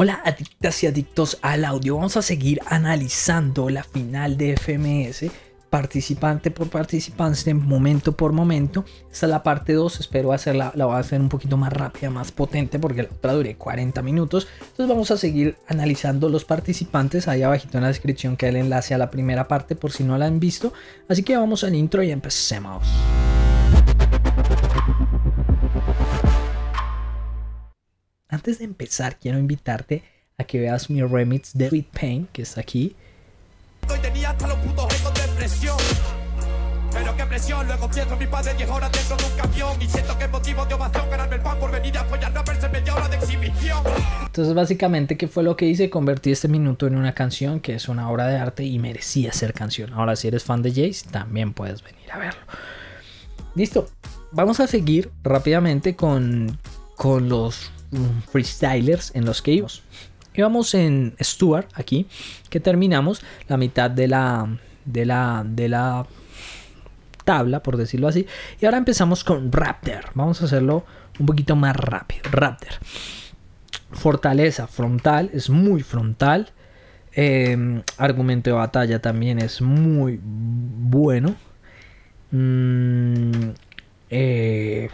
Hola adictas y adictos al audio, vamos a seguir analizando la final de FMS participante por participante, momento por momento. Esta es la parte 2, espero hacerla, la voy a hacer un poquito más rápida, más potente, porque la otra duré 40 minutos. Entonces vamos a seguir analizando los participantes. Ahí abajito en la descripción queda el enlace a la primera parte por si no la han visto. Así que vamos al intro y empecemos. Antes de empezar, quiero invitarte a que veas mi remix de Sweet Pain, que está aquí. Pero qué Entonces, básicamente, ¿qué fue lo que hice? Convertí este minuto en una canción que es una obra de arte y merecía ser canción. Ahora, si eres fan de Jace, también puedes venir a verlo. Listo, vamos a seguir rápidamente con, con los freestylers en los que íbamos. Íbamos en Stuart aquí, que terminamos la mitad de la, de la, de la tabla, por decirlo así. Y ahora empezamos con Raptor. Vamos a hacerlo un poquito más rápido. Raptor. Fortaleza frontal, es muy frontal. Em, argumento de batalla también es muy bueno. Mm, eh,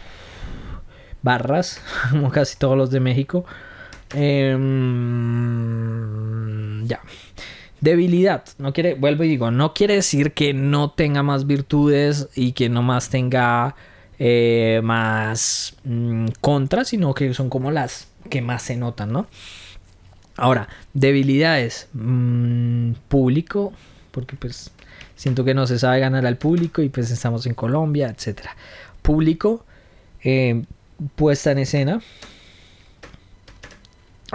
barras, como casi todos los de México. Em, ya. Debilidad. No quiere, vuelvo y digo, no quiere decir que no tenga más virtudes y que no más tenga eh, más mm, contras, sino que son como las que más se notan, ¿no? Ahora, debilidades. Mm, público, porque pues siento que no se sabe ganar al público y pues estamos en Colombia, etcétera. Público, eh, puesta en escena.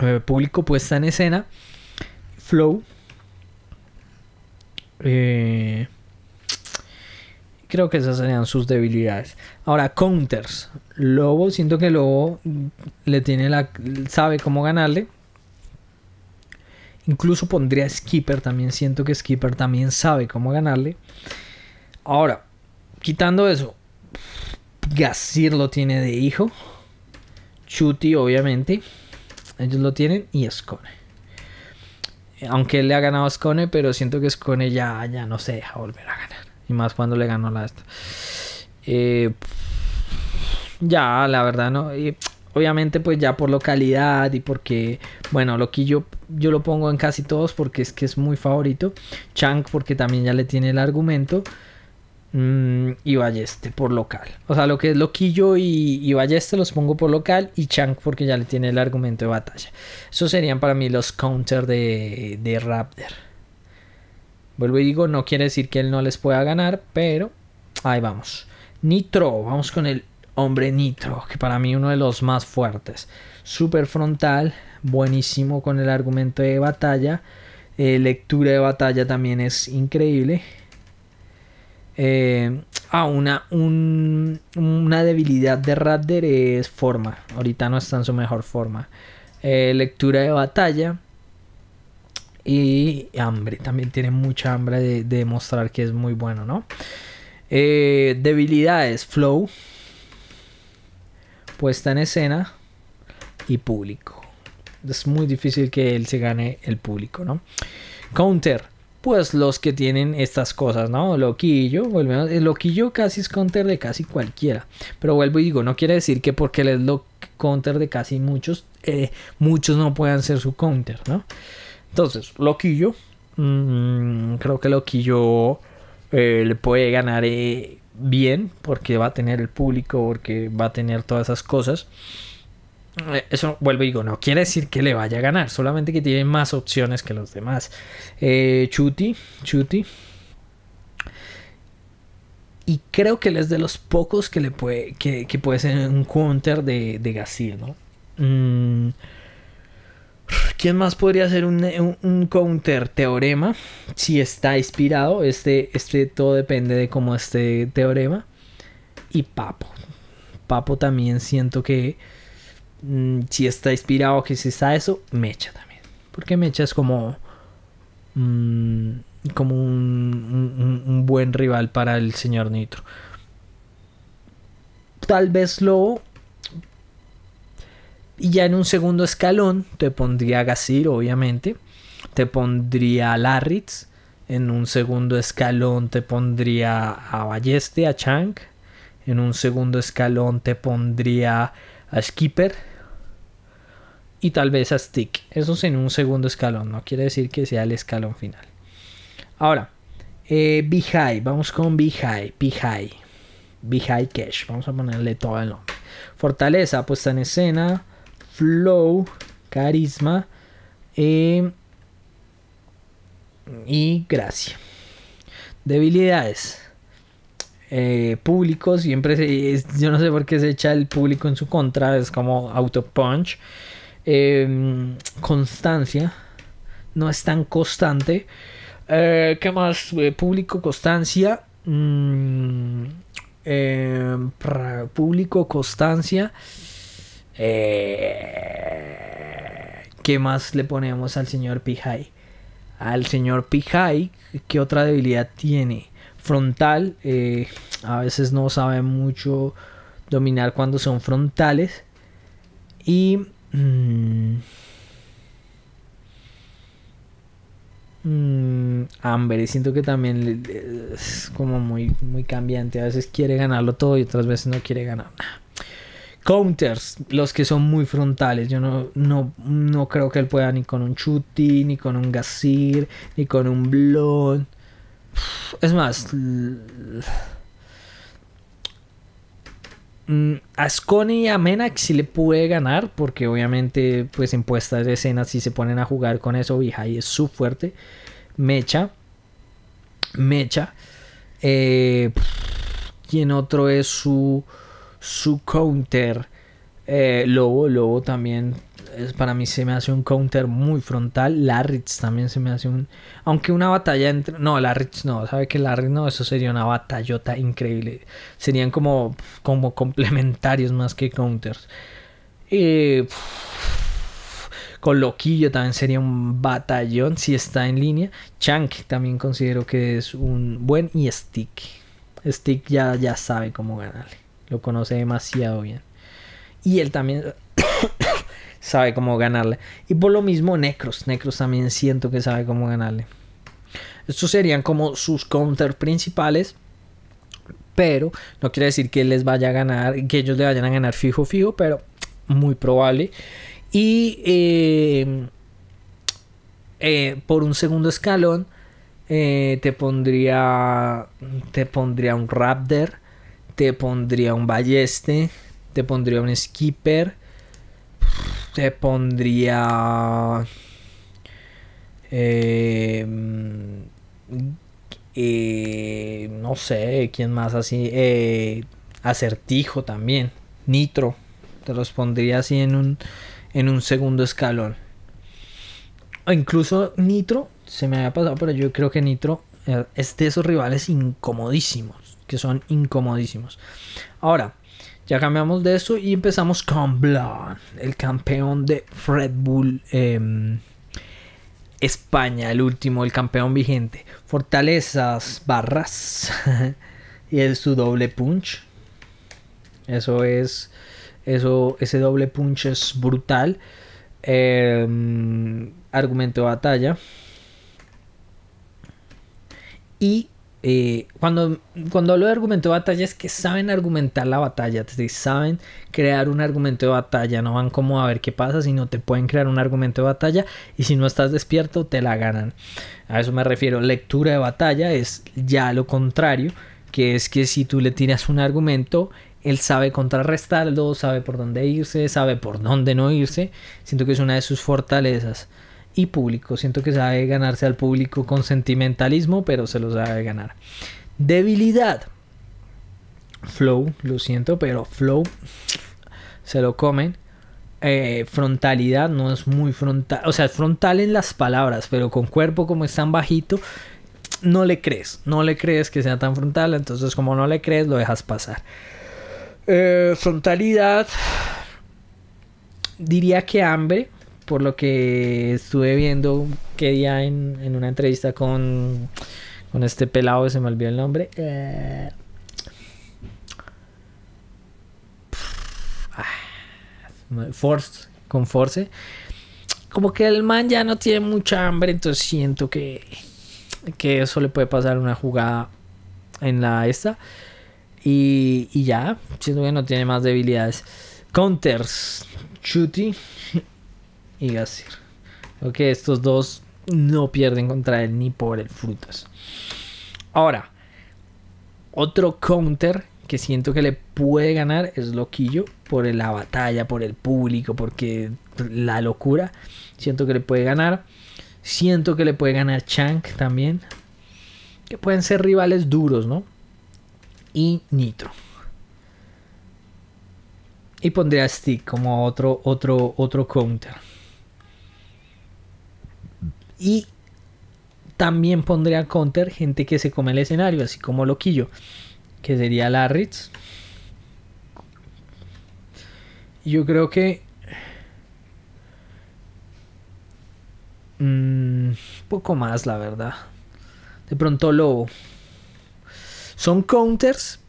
Eh, público puesta en escena. Flow. Eh, creo que esas serían sus debilidades. Ahora, counters. Lobo, siento que Lobo mm, le tiene la. sabe cómo ganarle. Incluso pondría Skipper también. Siento que Skipper también sabe cómo ganarle. Ahora, quitando eso. Gazir lo tiene de hijo. Chuti, obviamente. Ellos lo tienen y Scone. Aunque él le ha ganado a pero siento que Scone ya, ya no se deja volver a ganar. Y más cuando le ganó la esta. Eh, ya, la verdad, no. obviamente, pues ya por localidad y porque, bueno, lo que yo lo pongo en casi todos porque es que es muy favorito. Chang, porque también ya le tiene el argumento. Mm, y Balleste por local. O sea, lo que es Loquillo y, y Balleste los pongo por local y Chang porque ya le tiene el argumento de batalla. Esos serían para mí los counters de, de Raptor. Vuelvo y digo, no quiere decir que él no les pueda ganar, pero ahí vamos. Nitro, vamos con el hombre Nitro, que para mí uno de los más fuertes. Super frontal, buenísimo con el argumento de batalla. Eh, lectura de batalla también es increíble. Eh, ah, una, una debilidad de Radder es forma. Ahorita no está en su mejor forma. Eh, lectura de batalla. Y hambre. También tiene mucha hambre de, demostrar que es muy bueno, ¿no? Eh, debilidades. Flow. Puesta en escena. Y público. Es muy difícil que él se gane el público, ¿no? Counter pues los que tienen estas cosas, ¿no? Loquillo, volvemos, loquillo casi es counter de casi cualquiera, pero vuelvo y digo, no quiere decir que porque él es lo counter de casi muchos, eh, muchos no puedan ser su counter, ¿no? Entonces, loquillo, mm, creo que loquillo eh, le puede ganar eh, bien porque va a tener el público, porque va a tener todas esas cosas. Eh, eso vuelvo y digo, no quiere decir que le vaya a ganar, solamente que tiene más opciones que los demás. Eh, Chuti, Chuti. Y creo que él es de los pocos que, le puede, que, puede ser un counter de, de ¿no? Mm. ¿Quién más podría ser un, counter teorema? Si está inspirado, este, este todo depende de cómo esté teorema. Y Papo. Papo también siento que Mm, si está inspirado, que si está eso, mecha también. Porque mecha es como, mm, como un, un, buen rival para el señor Nitro. Tal vez lo Y ya en un segundo escalón te pondría Gasir, obviamente. Te pondría Larritz. En un segundo escalón te pondría a Balleste, a Chang. En un segundo escalón te pondría a Skipper y tal vez a Stick. Eso es en un segundo escalón, no quiere decir que sea el escalón final. Ahora, eh, Bihai, vamos con Bihai, Bihai, Bihai Cash, vamos a ponerle todo el nombre. Fortaleza, puesta en escena, flow, carisma Y... Eh, y gracia. Debilidades. Eh, público, siempre yo no sé por qué se echa el público en su contra, es como auto punch. Em, constancia, no es tan constante. Eh, ¿Qué más? Eh, público, constancia. Mm, em, público, constancia. Eh, ¿Qué más le ponemos al señor Pijay? Al señor Pijay, ¿qué otra debilidad tiene? Frontal, a veces no sabe mucho dominar cuando son frontales. Y Mm. mm y Amber, siento que también es como muy, muy cambiante. A veces quiere ganarlo todo y otras veces no quiere ganar Counters, los que son muy frontales. Yo no, no, no creo que él pueda ni con un Chuti, ni con un Gasir, ni con un Blon. Es más, Asconi mm, a Menax sí le pude ganar, porque obviamente, pues en puestas de escena si se ponen a jugar con eso, y es su fuerte. Mecha. Mecha. Eh, quien otro es su, su counter? Eh, Lobo, Lobo también para mí se me hace un counter muy frontal. Larritz también se me hace un... Aunque una batalla entre... No, Larritz no. ¿Sabe que Larritz no? Eso sería una batallota increíble. Serían como, como complementarios más que counters. Eh, con Loquillo también sería un batallón si está en línea. Chunk también considero que es un buen y Stick. Stick ya, ya sabe cómo ganarle. Lo conoce demasiado bien. Y él también sabe cómo ganarle. Y por lo mismo Necros. Necros también siento que sabe cómo ganarle. Estos serían como sus counter principales. Pero no quiere decir que les vaya a ganar, que ellos le vayan a ganar fijo, fijo, pero muy probable. Y eh, eh, por un segundo escalón eh, te pondría te pondría un Raptor, te pondría un Balleste, te pondría un Skipper, pondría... Em, eh, no sé, ¿quién más así? Eh, acertijo también. Nitro. Te los pondría así en un, en un segundo escalón. O incluso Nitro. Se me había pasado, pero yo creo que Nitro eh, es de esos rivales incomodísimos. Que son incomodísimos. Ahora, ya cambiamos de eso y empezamos con Blon, el campeón de Red Bull em, España, el último, el campeón vigente. Fortalezas, barras y el, su doble punch. Eso es, eso, ese doble punch es brutal. Em, argumento de batalla. Y eh, cuando, cuando hablo de argumento de batalla es que saben argumentar la batalla, saben crear un argumento de batalla, no van como a ver qué pasa, sino te pueden crear un argumento de batalla y si no estás despierto te la ganan. A eso me refiero, lectura de batalla es ya lo contrario, que es que si tú le tiras un argumento, él sabe contrarrestarlo, sabe por dónde irse, sabe por dónde no irse, siento que es una de sus fortalezas y público. Siento que sabe ganarse al público con sentimentalismo, pero se lo sabe ganar. Debilidad. Flow, lo siento, pero flow se lo comen. Eh, frontalidad no es muy frontal, o sea, frontal en las palabras, pero con cuerpo como es tan bajito, no le crees, no le crees que sea tan frontal, entonces como no le crees, lo dejas pasar. Eh, frontalidad, diría que hambre, por lo que estuve viendo que día en, una entrevista con, este pelado, se me olvidó el nombre. Eh, Force, con Force. Como que el man ya no tiene mucha hambre, entonces siento que, que eso le puede pasar una jugada en la esta. Y, y ya, siento que no tiene más debilidades. Counters, Chuti, y Gasir. Creo estos dos no pierden contra él ni por el frutas. Ahora, otro counter que siento que le puede ganar es Loquillo por la batalla, por el público, porque la locura. Siento que le puede ganar. Siento que le puede ganar chunk también. Que pueden ser rivales duros, ¿no? Y Nitro. Y pondría Stick como otro, otro, otro counter. Y también pondría counter gente que se come el escenario, así como Loquillo, que sería Larritz. Yo creo que... Un mm, poco más, la verdad. De pronto Lobo. Son counters,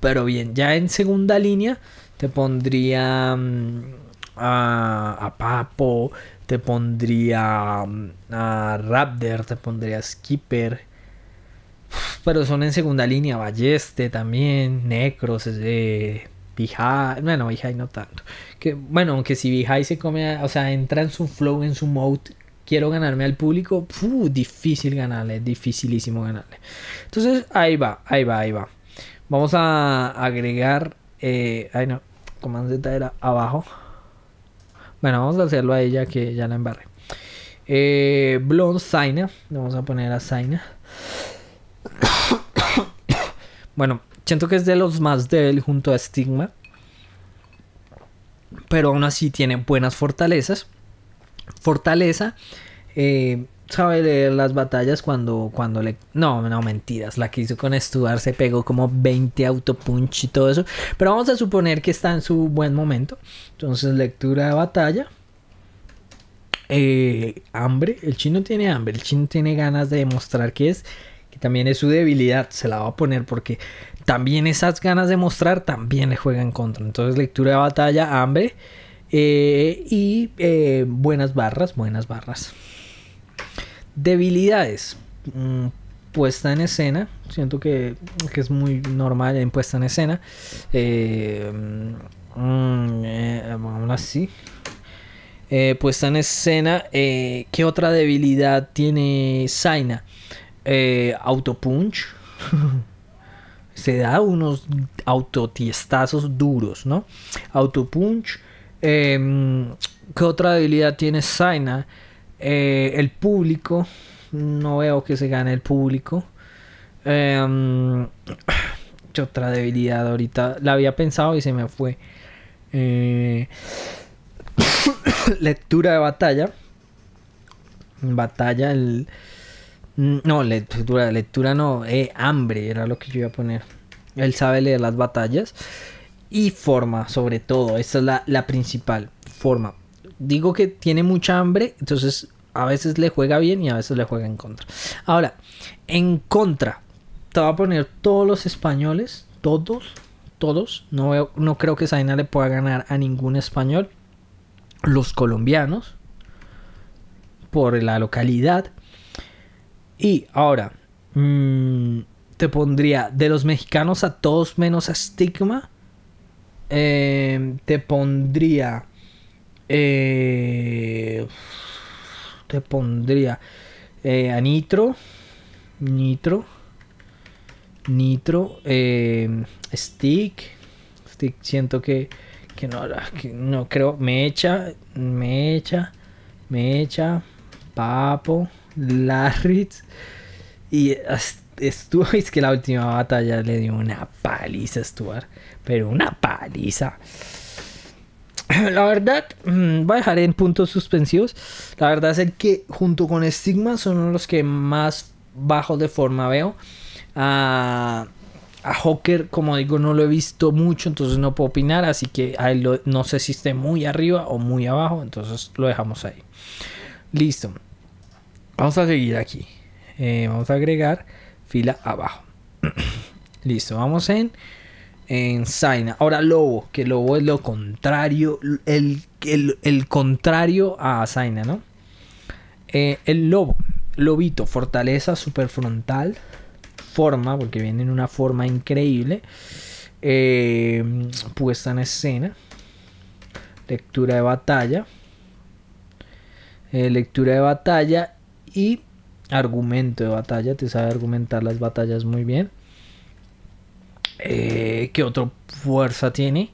pero bien, ya en segunda línea te pondría mm, a, a, Papo, te pondría mm, a Raptor, te pondría a Skipper. Pero son en segunda línea, Balleste también, Necros, eh, bueno, Vihai no tanto. Que, bueno, aunque si Vihai se come, o sea, entra en su flow, en su mode, quiero ganarme al público, difícil ganarle, dificilísimo ganarle. Entonces, ahí va, ahí va, ahí va. Vamos a agregar, eh, ay no, comandante era abajo, bueno, vamos a hacerlo a ella que ya la embarré. Eh, Blonde Le Vamos a poner a Zaina. bueno, siento que es de los más débil junto a Stigma. Pero aún así tiene buenas fortalezas. Fortaleza. Eh, sabe leer las batallas cuando, cuando le... No, no, mentiras. La que hizo con Stuart se pegó como 20 autopunch y todo eso. Pero vamos a suponer que está en su buen momento. Entonces, lectura de batalla. Eh, hambre. El chino tiene hambre. El chino tiene ganas de demostrar que es... Que también es su debilidad. Se la va a poner porque también esas ganas de mostrar también le juegan contra. Entonces, lectura de batalla, hambre. Eh, y eh, buenas barras, buenas barras. Debilidades. Mm, puesta en escena. Siento que, es muy normal en puesta en escena. Eh, mm, eh así. Eh, puesta en escena. Eh, ¿Qué otra debilidad tiene Zaina? autopunch. Se da unos autotiestazos duros, ¿no? Autopunch. Mm, ¿Qué otra debilidad tiene Zaina? Eh, el público, no veo que se gane el público. Em, otra debilidad ahorita la había pensado y se me fue. Eh, lectura de batalla. Batalla, mm, No, lectura, lectura no, eh, hambre era lo que yo iba a poner. Él sabe leer las batallas. Y forma, sobre todo, esta es la, la principal forma digo que tiene mucha hambre, entonces a veces le juega bien y a veces le juega en contra. Ahora, en contra, te va a poner todos los españoles, todos, todos. No, no creo que Zaina le pueda ganar a ningún español. Los colombianos, por la localidad. Y ahora, mm, te pondría de los mexicanos a todos menos a Stigma. Eh, te pondría te eh, pondría eh, a Nitro. Nitro. Nitro. Em, stick. Stick siento que, que, no, que no creo. Mecha. me echa Papo. Larritz. Y Stuart, es que la última batalla le dio una paliza a Stuart. Pero una paliza. La verdad, mm, voy a dejar en puntos suspensivos. La verdad es el que junto con Stigma son los que más bajo de forma veo. A, a como digo, no lo he visto mucho, entonces no puedo opinar. Así que no sé si esté muy arriba o muy abajo, entonces lo dejamos ahí. Listo. Vamos a seguir aquí. Eh, vamos a agregar fila abajo. Listo, vamos en en Zaina. Ahora Lobo, que Lobo es lo contrario, el, el, contrario a Zaina, ¿no? Eh, el Lobo, Lobito, fortaleza super frontal forma, porque viene en una forma increíble, eh, puesta en escena, lectura de batalla, eh, lectura de batalla y argumento de batalla, te sabe argumentar las batallas muy bien. Eh, ¿Qué otra fuerza tiene?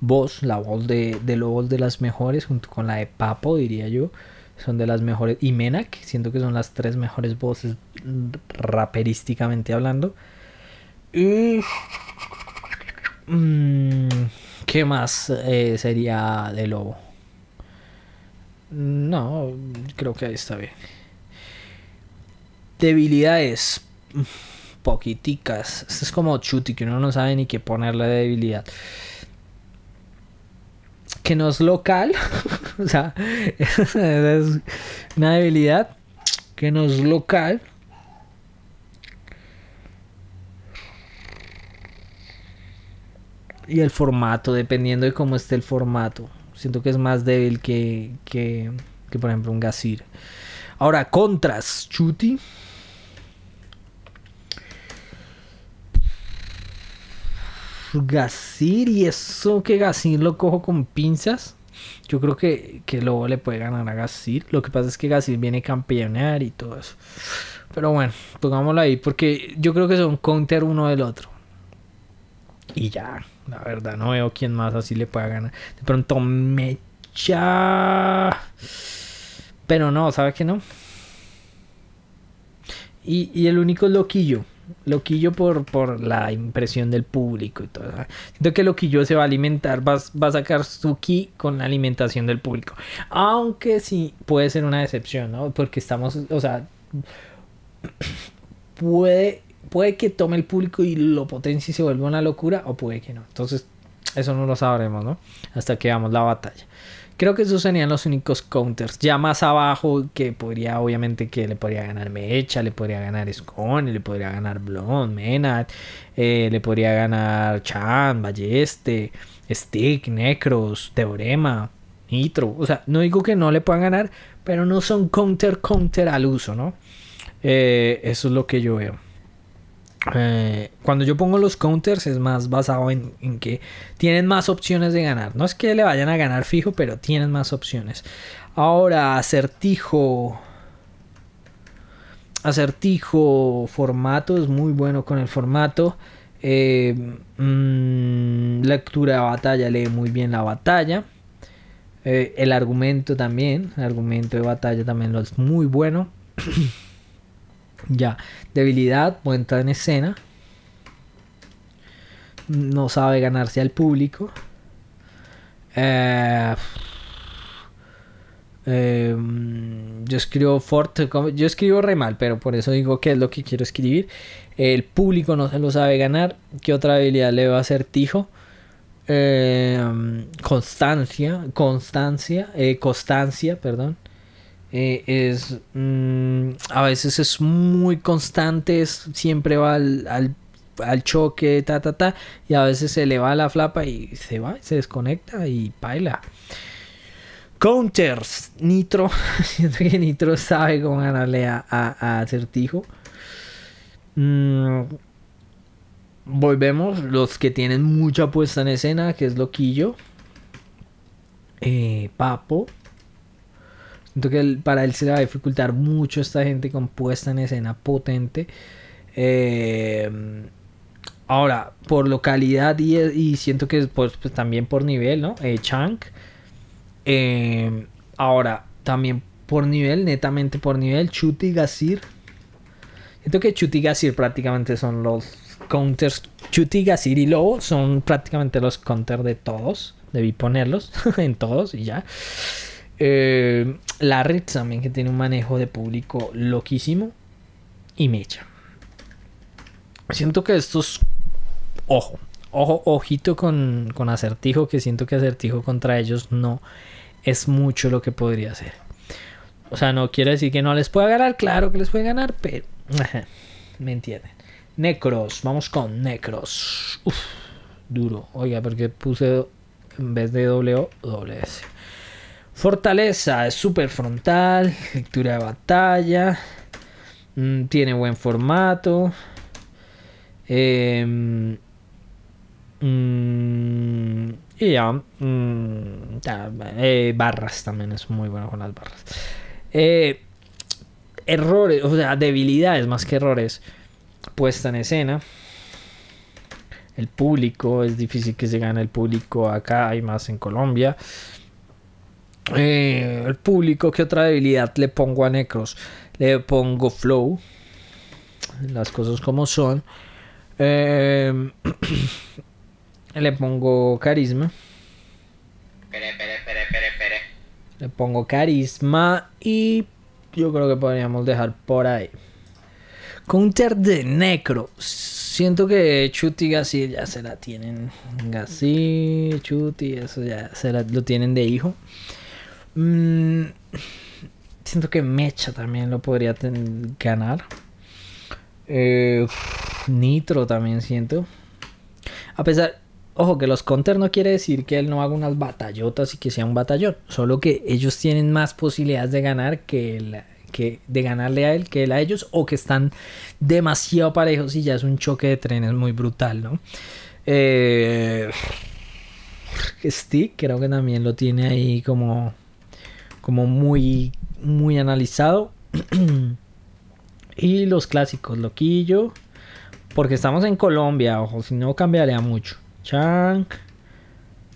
Voz, la voz de, de Lobos de las mejores, junto con la de Papo, diría yo. Son de las mejores. Y Menak, siento que son las tres mejores voces mm, raperísticamente hablando. Mm, ¿Qué más eh, sería de Lobo? No, creo que ahí está bien. Debilidades poquiticas. Esto es como chuti, que uno no sabe ni qué ponerle debilidad. Que no es local, o sea, es una debilidad. Que no es local. Y el formato, dependiendo de cómo esté el formato. Siento que es más débil que, que, que por ejemplo, un Gasir. Ahora, contras, Chuti. Gasir y eso que Gasir lo cojo con pinzas. Yo creo que, que Lobo le puede ganar a Gasir. Lo que pasa es que Gasir viene a campeonar y todo eso. Pero bueno, pongámoslo ahí porque yo creo que son counter uno del otro. Y ya, la verdad, no veo quién más así le pueda ganar. De pronto Mecha. Pero no, ¿sabe qué no? Y, y el único loquillo loquillo por, por la impresión del público y todo. Siento que loquillo se va a alimentar, va, a sacar su ki con la alimentación del público. Aunque sí puede ser una decepción, ¿no? Porque estamos, o sea, puede, puede que tome el público y lo potencie y se vuelva una locura, o puede que no. Entonces, eso no lo sabremos, ¿no? Hasta que veamos la batalla. Creo que esos serían los únicos counters. Ya más abajo, que podría, obviamente, que le podría ganar Mecha, le podría ganar Scone, le podría ganar Blond, Menat, eh, le podría ganar Chan, Balleste, Stick, Necros, Teorema, Nitro. O sea, no digo que no le puedan ganar, pero no son counter, counter al uso, ¿no? Eh, eso es lo que yo veo. Eh, cuando yo pongo los counters es más basado en, que tienen más opciones de ganar. No es que le vayan a ganar fijo, pero tienen más opciones. Ahora, acertijo. Acertijo, formato, es muy bueno con el formato. Eh, mm, lectura de batalla, lee muy bien la batalla. Eh, el argumento también, el argumento de batalla también lo es muy bueno. Ya. Debilidad, cuenta en escena. No sabe ganarse al público. Eh, em, yo escribo fuerte, yo escribo re mal, pero por eso digo que es lo que quiero escribir. El público no se lo sabe ganar. ¿Qué otra habilidad le va a hacer Tijo? Em, constancia, constancia, eh, constancia, perdón. Eh, es mm, a veces es muy constante, siempre va al, al, choque, ta, y a veces se le va la flapa y se va, se desconecta y baila. Counters, Nitro, siento que Nitro sabe cómo ganarle a, a, acertijo. Mm, volvemos, los que tienen mucha puesta en escena, que es Loquillo, eh, Papo, Siento que para él se le va a dificultar mucho esta gente compuesta en escena potente. Em, ahora, por localidad y, siento que pues, también por nivel, ¿no? Eh, chunk em, ahora, también por nivel, netamente por nivel, Chuti Siento que Chuti prácticamente son los counters. Chuti, Gasir y Lobo son prácticamente los counters de todos. Debí ponerlos en todos y ya. Eh, la Ritz también que tiene un manejo de público loquísimo. Y Mecha. Siento que estos... Ojo, ojo, ojito con, con acertijo, que siento que acertijo contra ellos no es mucho lo que podría hacer. O sea, no quiere decir que no les pueda ganar, claro que les puede ganar, pero... Me entienden. Necros, vamos con Necros. Uf, duro. Oiga, porque puse en vez de W, doble S. Fortaleza, es súper frontal, lectura de batalla, mm, tiene buen formato. Em, mm, y ya, mm, eh, barras también es muy bueno con las barras. Eh, errores, o sea, debilidades más que errores. Puesta en escena. El público, es difícil que se gane el público acá hay más en Colombia. Eh, el público, ¿qué otra debilidad le pongo a Necros? Le pongo flow. Las cosas como son. Em, le pongo carisma. le pongo carisma y yo creo que podríamos dejar por ahí. Counter de Necro. Siento que Chuti Gassi ya se la tienen. Así, Chuti, eso ya se lo tienen de hijo. Mm, siento que Mecha también lo podría ganar. Eh, Nitro también siento. A pesar, ojo, que los counter no quiere decir que él no haga unas batallotas y que sea un batallón. Solo que ellos tienen más posibilidades de ganar que, que de ganarle a él que él a ellos. O que están demasiado parejos y ya es un choque de trenes muy brutal, ¿no? Eh, Stick creo que también lo tiene ahí como como muy, muy analizado. y los clásicos, Loquillo, porque estamos en Colombia, ojo, si no cambiaría mucho. Chang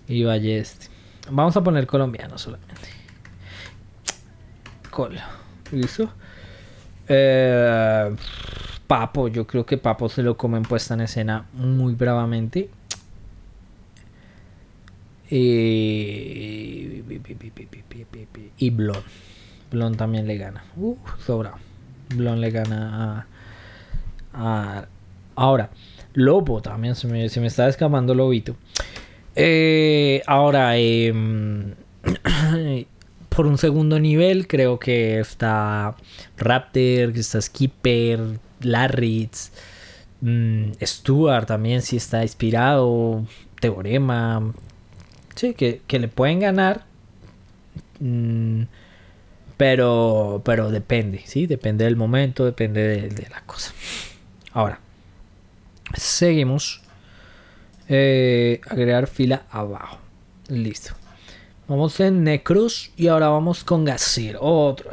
y Balleste. Vamos a poner colombiano solamente. Colo. ¿Listo? Eh, Papo, yo creo que Papo se lo comen puesta en escena muy bravamente. Y, y Blon. Blon también le gana. Uh, sobra. Blon le gana a, Ahora, Lobo también se me, está escapando Lobito. ahora, por un segundo nivel creo que está Raptor, está Skipper, Larritz, Stuart también si está inspirado, Teorema, que, le pueden ganar. Mm, pero, pero depende, ¿sí? Depende del momento, depende de, la cosa. Ahora, seguimos. Eh, agregar fila abajo. Listo. Vamos en Necruz y ahora vamos con Gasir. Otro.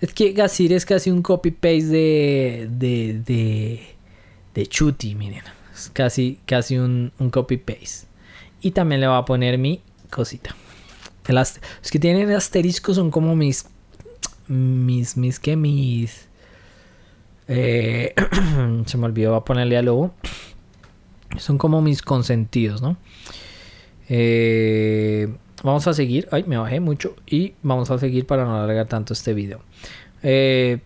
Es que Gasir es casi un copy-paste de, de, de, Chuti, miren. Es casi, casi un, un copy-paste. Y también le voy a poner mi cosita. Es que tienen asterisco son como mis. Mis, mis, que mis. Eh, se me olvidó, voy a ponerle a lobo. Son como mis consentidos, ¿no? Eh, vamos a seguir. Ay, me bajé mucho. Y vamos a seguir para no alargar tanto este video. Eh,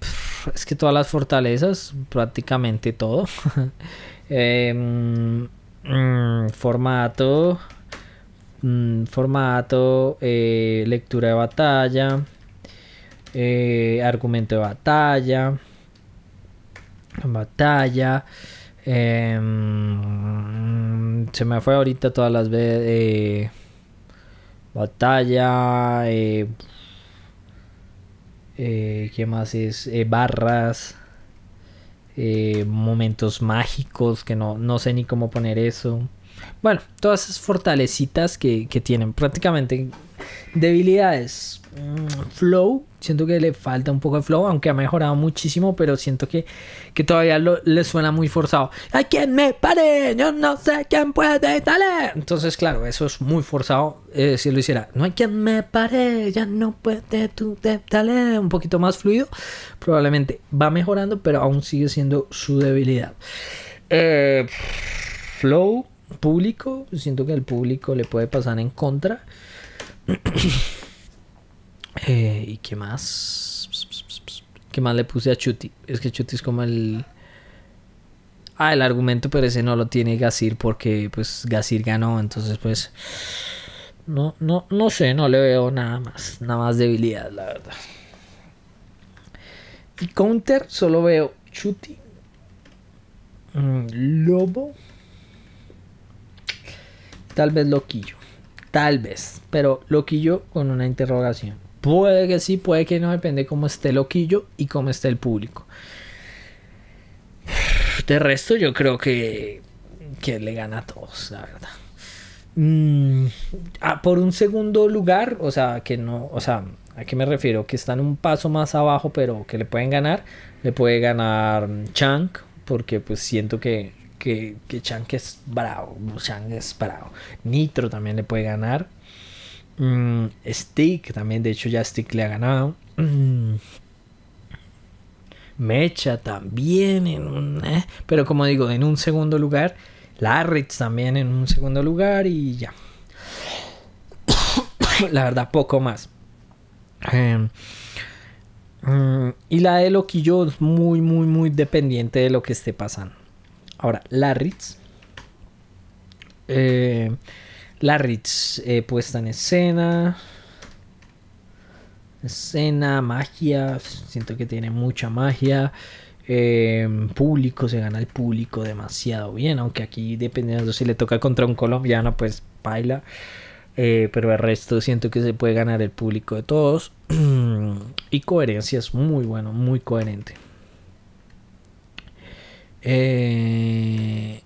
es que todas las fortalezas, prácticamente todo. Em, Mm, formato. Mm, formato. Eh, lectura de batalla. Eh, argumento de batalla. Batalla. Em, se me fue ahorita todas las veces. Eh, batalla. ¿Qué más es? barras. Eh, momentos mágicos, que no, no sé ni cómo poner eso. Bueno, todas esas fortalecitas que, que tienen prácticamente debilidades. Mm, flow siento que le falta un poco de flow, aunque ha mejorado muchísimo, pero siento que, que todavía le suena muy forzado. ¡Hay quien me pare! Yo no sé quién puede, dale. Entonces, claro, eso es muy forzado. Eh, si lo hiciera, no hay quien me pare, ya no puede, tú, te, un poquito más fluido, probablemente va mejorando, pero aún sigue siendo su debilidad. Eh, flow, público, siento que el público le puede pasar en contra. Eh, ¿Y qué más? ¿Qué más le puse a Chuti? Es que Chuti es como el... Ah, el argumento, pero ese no lo tiene Gasir porque pues Gasir ganó, entonces pues... No, no, no sé, no le veo nada más, nada más debilidad, la verdad. Y counter solo veo Chuti, mm, Lobo, tal vez Loquillo, tal vez, pero Loquillo con una interrogación. Puede que sí, puede que no, depende cómo esté loquillo y cómo esté el público. De resto, yo creo que, que le gana a todos, la verdad. Mm, ah, por un segundo lugar, o sea, que no, o sea, ¿a qué me refiero? Que están un paso más abajo, pero que le pueden ganar. Le puede ganar Chunk porque pues siento que, que, que Chang es bravo, Chang es bravo. Nitro también le puede ganar. Mm, Stick, también de hecho ya Stick le ha ganado. Mm. Mecha también en eh, pero como digo, en un segundo lugar. Larritz también en un segundo lugar y ya. la verdad, poco más. Em, mm, y la de Loquillo es muy, muy, muy dependiente de lo que esté pasando. Ahora, Larritz. Eh, Larritz, eh, puesta en escena. Escena, magia. Siento que tiene mucha magia. Em, público, se gana el público demasiado bien. Aunque aquí, dependiendo si le toca contra un colombiano, pues baila. Eh, pero el resto siento que se puede ganar el público de todos. y coherencia es muy bueno, muy coherente. Eh,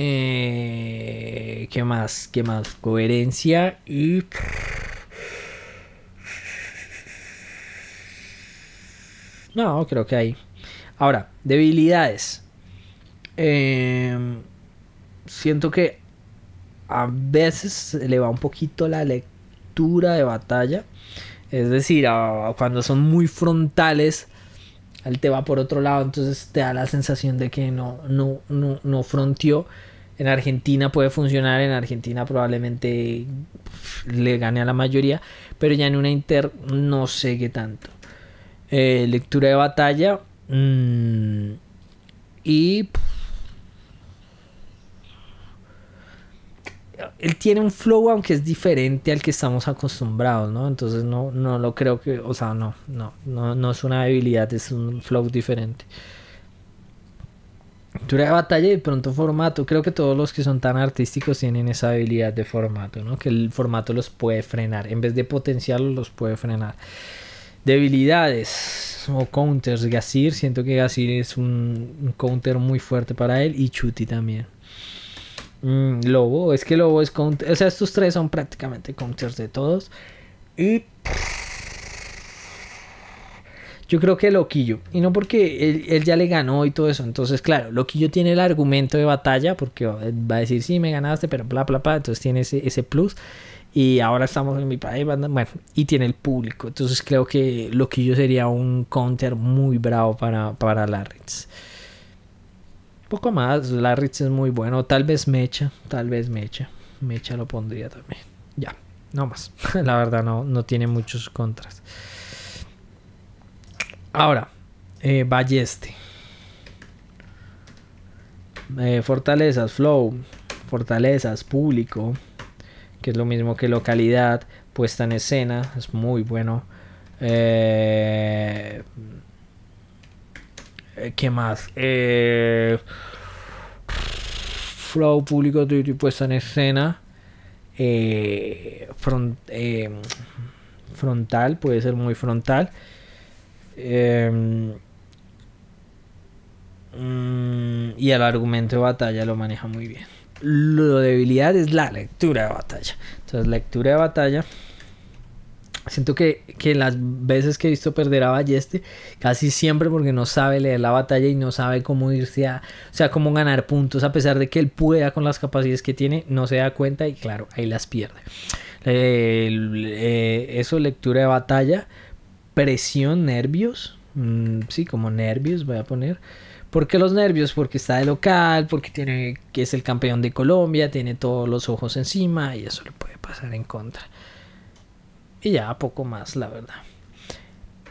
eh, ¿Qué más? ¿Qué más? Coherencia y... No, creo que hay. Ahora, debilidades. Em, siento que a veces se le va un poquito la lectura de batalla. Es decir, cuando son muy frontales él te va por otro lado, entonces te da la sensación de que no, no, no, fronteó. En Argentina puede funcionar, en Argentina probablemente le gane a la mayoría, pero ya en una Inter no sé qué tanto. Eh, lectura de batalla mm, y él tiene un flow aunque es diferente al que estamos acostumbrados, ¿no? Entonces no, no lo creo que, o sea, no, no, no, es una debilidad, es un flow diferente. Dura de batalla y de pronto formato. Creo que todos los que son tan artísticos tienen esa habilidad de formato, ¿no? Que el formato los puede frenar. En vez de potenciarlos, los puede frenar. Debilidades o counters. Gasir, siento que Gasir es un counter muy fuerte para él y Chuti también. Mm, Lobo, es que Lobo es counter. O sea, estos tres son prácticamente counters de todos. Y. Yo creo que Loquillo. Y no porque él, ya le ganó y todo eso. Entonces, claro, Loquillo tiene el argumento de batalla. Porque va a decir, sí, me ganaste, pero bla, bla, bla. Entonces tiene ese, plus. Y ahora estamos en mi país. Bueno, y tiene el público. Entonces creo que Loquillo sería un counter muy bravo para, para poco más, Larritz es muy bueno. Tal vez Mecha, tal vez Mecha. Mecha lo pondría también. Ya, no más. La verdad no, no tiene muchos contras. Ahora, eh, Balleste. Eh, fortalezas, flow. Fortalezas, público. Que es lo mismo que localidad. Puesta en escena. Es muy bueno. Eh, eh, ¿Qué más? Eh, flow público de puesta en escena. Eh, front, frontal, puede ser muy frontal. Em, mm, y el argumento de batalla lo maneja muy bien. Lo debilidad es la lectura de batalla. Entonces, lectura de batalla Siento que, que, las veces que he visto perder a Balleste, casi siempre porque no sabe leer la batalla y no sabe cómo irse a, o sea, cómo ganar puntos, a pesar de que él pueda con las capacidades que tiene, no se da cuenta y claro, ahí las pierde. Eh, eh, eso, lectura de batalla, presión, nervios, mm, sí, como nervios voy a poner. ¿Por qué los nervios? Porque está de local, porque tiene que es el campeón de Colombia, tiene todos los ojos encima y eso le puede pasar en contra ya poco más, la verdad.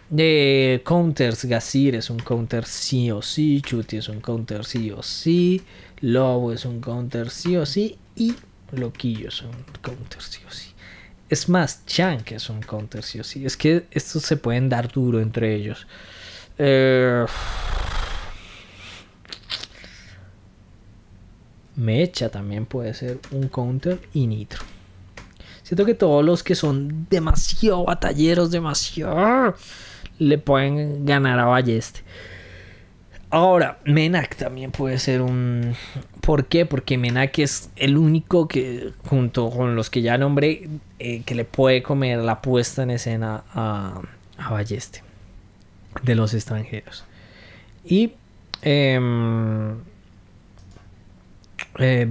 de counters, Gazir es un counter sí o sí, Chuti es un counter sí o sí, Lobo es un counter sí o sí y Loquillo es un counter sí o sí. Es más, que es un counter sí o sí. Es que estos se pueden dar duro entre ellos. Eh, Mecha también puede ser un counter y Nitro. Siento que todos los que son demasiado batalleros, demasiado, le pueden ganar a Balleste. Ahora, Menak también puede ser un... ¿Por qué? Porque Menak es el único que, junto con los que ya nombré, eh, que le puede comer la puesta en escena a, Balleste de los extranjeros. Y... Em, eh,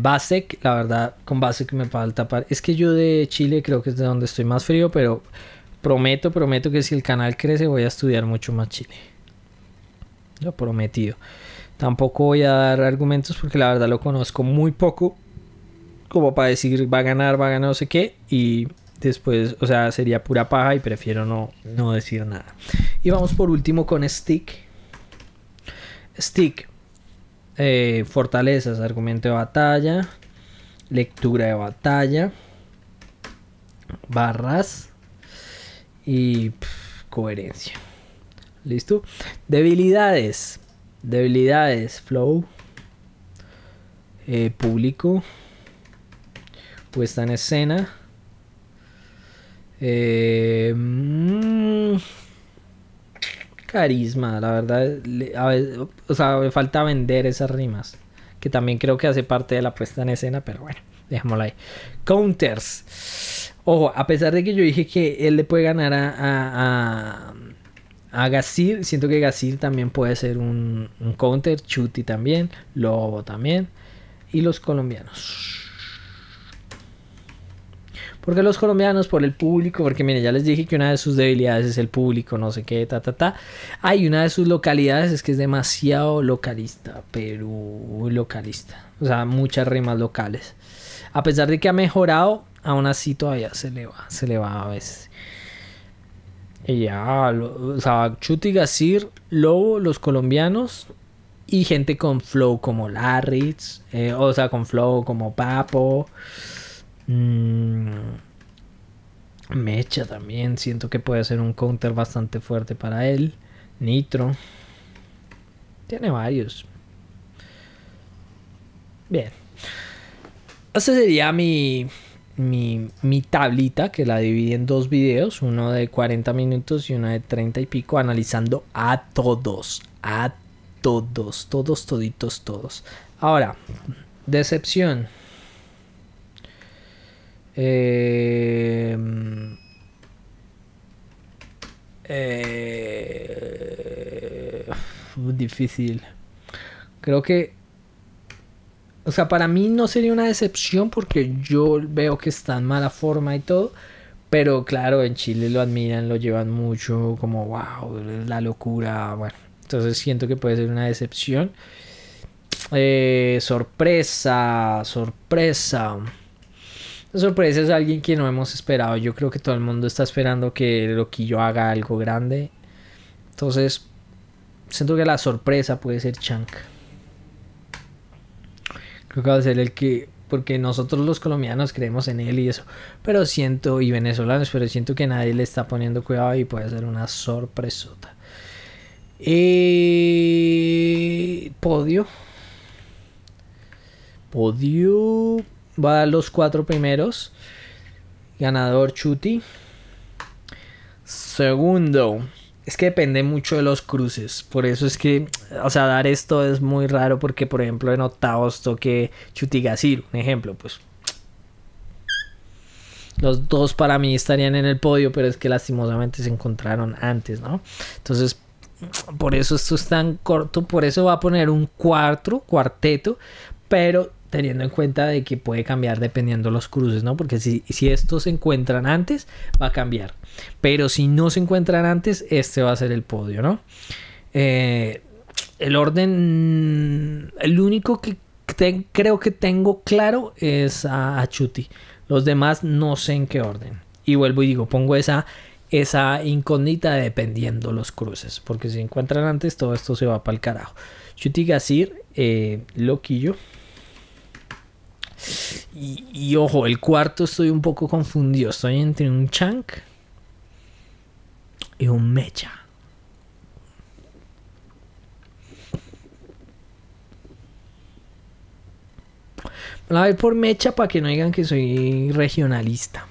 la verdad, con Basek me falta. tapar. Es que yo de Chile creo que es de donde estoy más frío, pero prometo, prometo que si el canal crece voy a estudiar mucho más Chile. Lo prometido. Tampoco voy a dar argumentos porque la verdad lo conozco muy poco. Como para decir va a ganar, va a ganar no sé qué. Y después, o sea, sería pura paja y prefiero no, no decir nada. Y vamos por último con Stick. Stick. Eh, fortalezas, argumento de batalla, lectura de batalla, barras y coherencia. ¿Listo? Debilidades. Debilidades. Flow. Eh, público. Puesta en escena. Eh, mm, carisma, la verdad. a o sea, me falta vender esas rimas. Que también creo que hace parte de la puesta en escena, pero bueno, dejémosla ahí. Counters. Ojo, a pesar de que yo dije que él le puede ganar a, a, Siento que gasil también puede ser un, un counter. Chuti también. Lobo también. Y los colombianos. Porque los colombianos, por el público, porque mire, ya les dije que una de sus debilidades es el público, no sé qué, ta, ta, ta. Hay una de sus localidades es que es demasiado localista, Perú localista. O sea, muchas rimas locales. A pesar de que ha mejorado, aún así todavía se le va, se le va a veces. Y ya, o sea, Chuti Gasir, Lobo, los colombianos y gente con flow como Larritz, eh, o sea, con flow como Papo. Mm, Mecha también. Siento que puede ser un counter bastante fuerte para él. Nitro. Tiene varios. Bien. Esa sería mi, mi, mi, tablita que la dividí en dos videos. Uno de 40 minutos y uno de 30 y pico. Analizando a todos. A todos. Todos, toditos, todos. Ahora. Decepción. Em, eh, difícil. Creo que... O sea, para mí no sería una decepción porque yo veo que está en mala forma y todo. Pero claro, en Chile lo admiran, lo llevan mucho, como wow, la locura. Bueno, entonces siento que puede ser una decepción. Eh, sorpresa, sorpresa. La sorpresa es alguien que no hemos esperado. Yo creo que todo el mundo está esperando que Loquillo haga algo grande. Entonces, siento que la sorpresa puede ser Chunk. Creo que va a ser el que. Porque nosotros los colombianos creemos en él y eso. Pero siento, y venezolanos, pero siento que nadie le está poniendo cuidado y puede ser una sorpresota. Eh, podio. Podio, Voy a dar los cuatro primeros. Ganador Chuti. Segundo. Es que depende mucho de los cruces. Por eso es que, o sea, dar esto es muy raro porque, por ejemplo, en octavos Chuti Gasir Un ejemplo, pues. Los dos para mí estarían en el podio, pero es que lastimosamente se encontraron antes, ¿no? Entonces, por eso esto es tan corto. Por eso va a poner un cuarto, cuarteto. Pero teniendo en cuenta de que puede cambiar dependiendo los cruces, ¿no? Porque si, si estos se encuentran antes, va a cambiar. Pero si no se encuentran antes, este va a ser el podio, ¿no? Eh, el orden, el único que creo que tengo claro es a, Chuti. Los demás no sé en qué orden. Y vuelvo y digo, pongo esa, esa incógnita dependiendo los cruces. Porque si encuentran antes, todo esto se va para el carajo. Chuti Gasir, eh, Loquillo, y, ojo, el cuarto estoy un poco confundido. Estoy entre un Chunk y un Mecha. voy a ir por Mecha para que no digan que soy regionalista.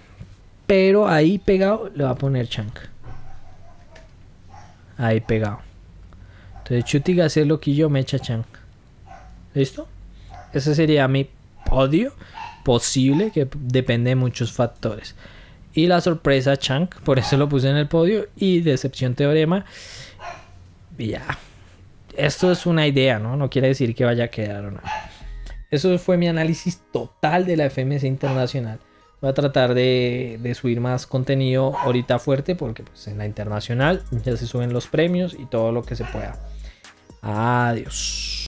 Pero ahí pegado le va a poner Chunk. Ahí pegado. Entonces Chuti que Loquillo, Mecha Chunk. ¿Listo? Ese sería mi podio posible que depende de muchos factores. Y la sorpresa Chunk, por eso lo puse en el podio, y decepción teorema. ya. Esto es una idea, ¿no? No quiere decir que vaya a quedar o no. Eso fue mi análisis total de la FMS Internacional. Voy a tratar de, de, subir más contenido ahorita fuerte porque pues, en la internacional ya se suben los premios y todo lo que se pueda. Adiós.